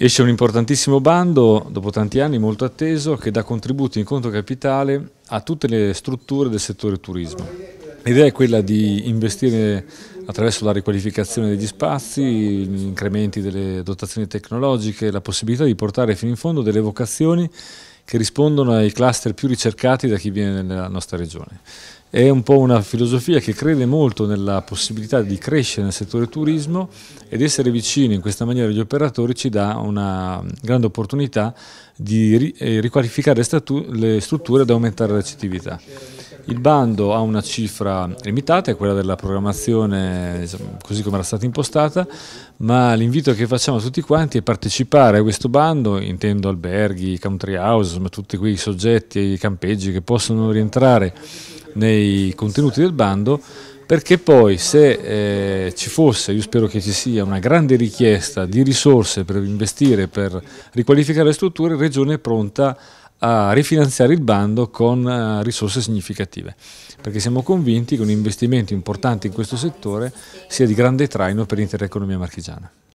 Esce un importantissimo bando, dopo tanti anni molto atteso, che dà contributi in conto capitale a tutte le strutture del settore turismo. L'idea è quella di investire attraverso la riqualificazione degli spazi, gli incrementi delle dotazioni tecnologiche, la possibilità di portare fino in fondo delle vocazioni che rispondono ai cluster più ricercati da chi viene nella nostra regione. È un po' una filosofia che crede molto nella possibilità di crescere nel settore turismo ed essere vicini in questa maniera agli operatori ci dà una grande opportunità di eh, riqualificare le, le strutture ed aumentare la recettività. Il bando ha una cifra limitata, è quella della programmazione così come era stata impostata, ma l'invito che facciamo a tutti quanti è partecipare a questo bando, intendo alberghi, country house, insomma tutti quei soggetti, i campeggi che possono rientrare nei contenuti del bando perché poi se eh, ci fosse, io spero che ci sia, una grande richiesta di risorse per investire, per riqualificare le strutture, la Regione è pronta a rifinanziare il bando con eh, risorse significative, perché siamo convinti che un investimento importante in questo settore sia di grande traino per l'intera economia marchigiana.